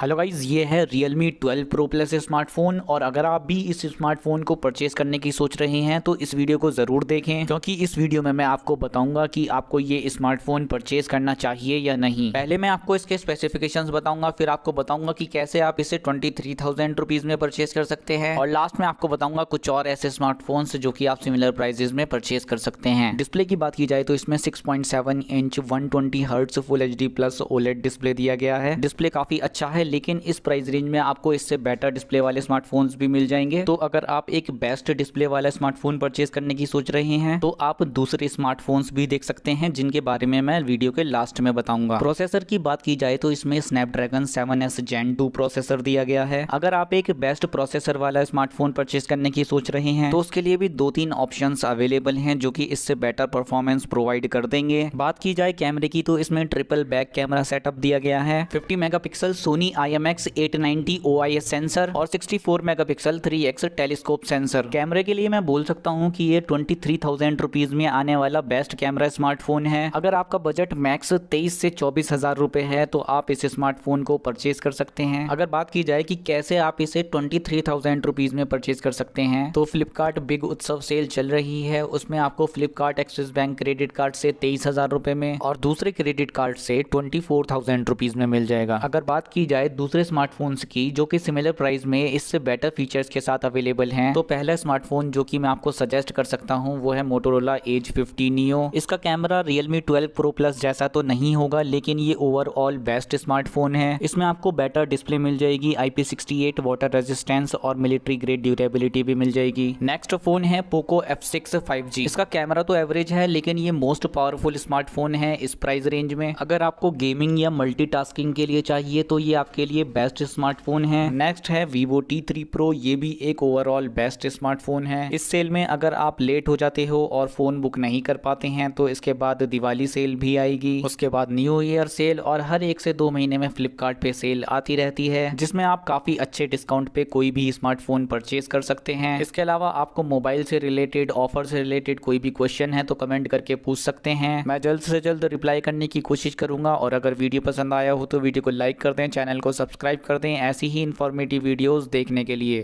hello guys ये है Realme 12 pro plus smartphone और अगर आप भी इस स्मार्टफोन को परचेज करने की सोच रहे हैं तो इस वीडियो को ज़रूर देखें क्योंकि इस वीडियो में मैं आपको बताऊंगा कि आपको ये स्मार्टफोन परचेज करना चाहिए या नहीं पहले मैं आपको इसके स्पेसिफिकेशंस बताऊंगा फिर आपको बताऊंगा कि कैसे आप इसे ट्वेंटी थ्री थाउजेंड रुपीज में परचेज कर सकते हैं और लास्ट में आपको बताऊंगा कुछ और ऐसे स्मार्टफोन जो कि आप सिमिलर प्राइजेज में परचेज कर सकते हैं डिस्प्ले की बात की जाए तो इसमें six point seven inch one twenty hertz full H D plus OLED display दिया गया है डिस्प्ले काफी अच्छा है लेकिन इस प्राइस रेंज में आपको इससे बेटर डिस्प्ले वाले स्मार्टफोन्स भी मिल जाएंगे तो अगर आप एक बेस्ट डिस्प्ले वाला स्मार्टफोन परचेज करने की सोच रहे हैं तो आप दूसरे स्मार्टफोन्स भी देख सकते हैं जिनके बारे में मैं वीडियो के लास्ट में बताऊंगा प्रोसेसर की बात की जाए तो इसमें Snapdragon seven S gen two processor दिया गया है अगर आप एक बेस्ट प्रोसेसर वाला स्मार्टफोन परचेज करने की सोच रहे हैं तो उसके लिए भी दो तीन ऑप्शन अवेलेबल है जो की इससे बेटर परफॉर्मेंस प्रोवाइड कर देंगे बात की जाए कैमरे की तो इसमें ट्रिपल बैक कैमरा सेटअप दिया गया है fifty mega Sony I M X eight ninety O I S sensor और sixty four mega pixel three X telescope sensor कैमरे के लिए मैं बोल सकता हूँ कि ये ट्वेंटी थ्री थाउजेंड रुपीज में आने वाला बेस्ट कैमरा स्मार्टफोन है अगर आपका बजट मैक्स तेईस से चौबीस हजार रूपए है तो आप इस स्मार्टफोन को परचेज कर सकते हैं अगर बात की जाए कि कैसे आप इसे ट्वेंटी थ्री थाउजेंड रुपीज में परचेज कर सकते हैं तो फ्लिपकार्ट बिग उत्सव सेल चल रही है उसमें आपको Flipkart Axis bank credit card से तेईस हजार रूपए में और दूसरे क्रेडिट कार्ड से ट्वेंटी फोर थाउजेंड रुपीज में मिल जाएगा अगर बात की जाए जाए दूसरे स्मार्टफोन्स की जो कि सिमिलर प्राइस में इससे बेटर फीचर्स के साथ अवेलेबल हैं तो पहला स्मार्टफोन जो कि मैं आपको सजेस्ट कर सकता हूँ वो है मोटोरोला एज फिफ्टी नियो इसका camera Realme twelve Pro Plus जैसा तो नहीं होगा लेकिन ये ओवरऑल बेस्ट स्मार्टफोन है इसमें आपको बेटर डिस्प्ले मिल जाएगी IP sixty eight water resistance और मिलिट्री ग्रेड ड्यूरेबिलिटी भी मिल जाएगी नेक्स्ट फोन है Poco F six five G इसका कैमरा तो एवरेज है लेकिन ये मोस्ट पावरफुल स्मार्टफोन है इस प्राइस रेंज में अगर आपको गेमिंग या मल्टीटास्किंग के लिए चाहिए तो ये आपके आपके लिए बेस्ट स्मार्टफोन है नेक्स्ट है वीवो टी थ्री प्रो ये भी एक ओवरऑल बेस्ट स्मार्टफोन है इस सेल में अगर आप लेट हो जाते हो और फोन बुक नहीं कर पाते हैं तो इसके बाद दिवाली सेल भी आएगी उसके बाद न्यू ईयर सेल और हर एक से दो महीने में फ्लिपकार्ट पे सेल आती रहती है जिसमें आप काफी अच्छे डिस्काउंट पे कोई भी स्मार्टफोन परचेज कर सकते हैं इसके अलावा आपको मोबाइल से रिलेटेड ऑफर से रिलेटेड कोई भी क्वेश्चन है तो कमेंट करके पूछ सकते हैं मैं जल्द से जल्द रिप्लाई करने की कोशिश करूंगा और अगर वीडियो पसंद आया हो तो वीडियो को लाइक कर दें चैनल को को सब्सक्राइब कर दें ऐसी ही इन्फॉर्मेटिव वीडियोज़ देखने के लिए